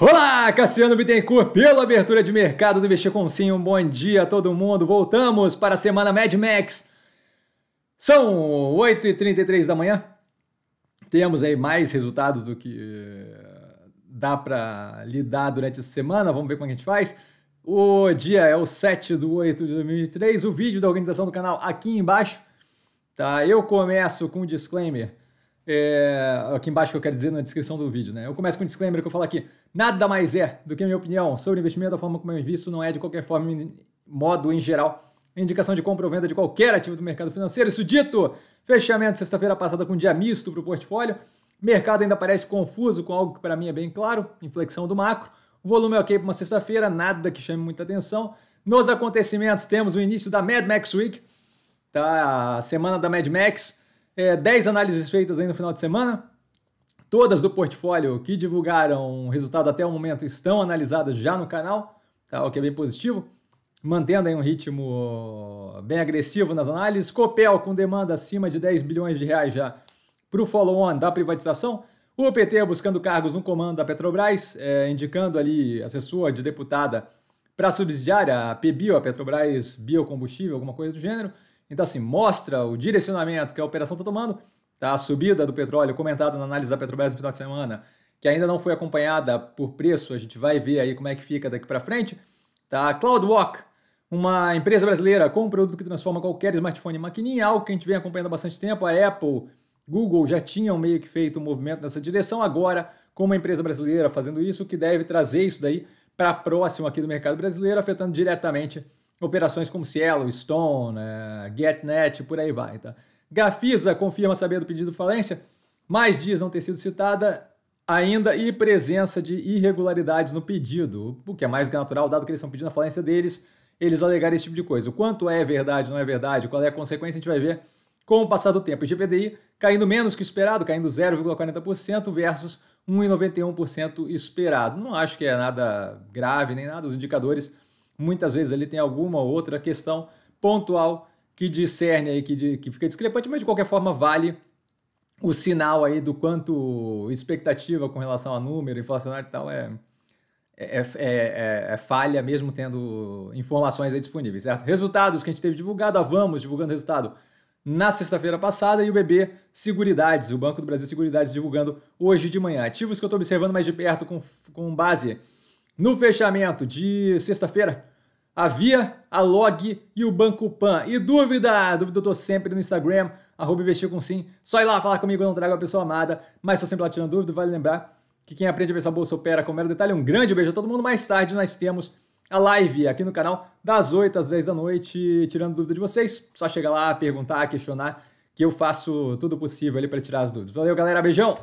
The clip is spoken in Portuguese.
Olá, Cassiano Bittencourt, pela abertura de mercado do Investir com Sim. Um bom dia a todo mundo. Voltamos para a semana Mad Max. São 8h33 da manhã. Temos aí mais resultados do que eh, dá para lidar durante a semana. Vamos ver como é a gente faz. O dia é o 7 de 8 de 2003. O vídeo da organização do canal aqui embaixo. Tá? Eu começo com um disclaimer é, aqui embaixo que eu quero dizer na descrição do vídeo, né? Eu começo com um disclaimer que eu falo aqui. Nada mais é do que a minha opinião sobre investimento, a forma como eu invisto não é de qualquer forma, modo em geral, indicação de compra ou venda de qualquer ativo do mercado financeiro. Isso dito, fechamento sexta-feira passada com um dia misto para o portfólio. Mercado ainda parece confuso com algo que para mim é bem claro, inflexão do macro. O volume é ok para uma sexta-feira, nada que chame muita atenção. Nos acontecimentos temos o início da Mad Max Week, tá? A semana da Mad Max é, 10 análises feitas aí no final de semana. Todas do portfólio que divulgaram resultado até o momento estão analisadas já no canal, tá? o que é bem positivo. Mantendo aí um ritmo bem agressivo nas análises. Copel com demanda acima de 10 bilhões de reais já para o follow-on da privatização. O PT buscando cargos no comando da Petrobras, é, indicando ali assessor de deputada para a a PBio, a Petrobras Biocombustível, alguma coisa do gênero. Então, assim, mostra o direcionamento que a operação está tomando, tá? a subida do petróleo comentada na análise da Petrobras no final de semana, que ainda não foi acompanhada por preço, a gente vai ver aí como é que fica daqui para frente. Tá? CloudWalk, uma empresa brasileira com um produto que transforma qualquer smartphone em maquininha, algo que a gente vem acompanhando há bastante tempo. A Apple, Google já tinham meio que feito um movimento nessa direção, agora com uma empresa brasileira fazendo isso, que deve trazer isso daí para próximo aqui do mercado brasileiro, afetando diretamente operações como Cielo, Stone, né, GetNet, por aí vai. Tá? Gafisa confirma saber do pedido de falência, mais dias não ter sido citada ainda e presença de irregularidades no pedido, o que é mais natural, dado que eles estão pedindo a falência deles, eles alegarem esse tipo de coisa. O quanto é verdade, não é verdade, qual é a consequência, a gente vai ver com o passar do tempo. O GPDI caindo menos que esperado, caindo 0,40% versus 1,91% esperado. Não acho que é nada grave nem nada, os indicadores muitas vezes ali tem alguma outra questão pontual que discerne aí, que, de, que fica discrepante, mas de qualquer forma vale o sinal aí do quanto expectativa com relação a número inflacionário e tal é, é, é, é, falha mesmo tendo informações aí disponíveis, certo? Resultados que a gente teve divulgado, a Vamos divulgando resultado na sexta-feira passada e o BB Seguridades, o Banco do Brasil Seguridades divulgando hoje de manhã. Ativos que eu estou observando mais de perto com, com base no fechamento de sexta-feira, a Via, a Log e o Banco Pan. E dúvida? Dúvida eu tô sempre no Instagram, arroba investir com sim. Só ir lá falar comigo, eu não trago a pessoa amada, mas tô sempre lá tirando dúvida, vale lembrar que quem aprende a pensar bolsa opera com mero detalhe. Um grande beijo a todo mundo. Mais tarde nós temos a live aqui no canal das 8 às 10 da noite, tirando dúvida de vocês. Só chega lá, perguntar, questionar, que eu faço tudo possível ali para tirar as dúvidas. Valeu, galera. Beijão!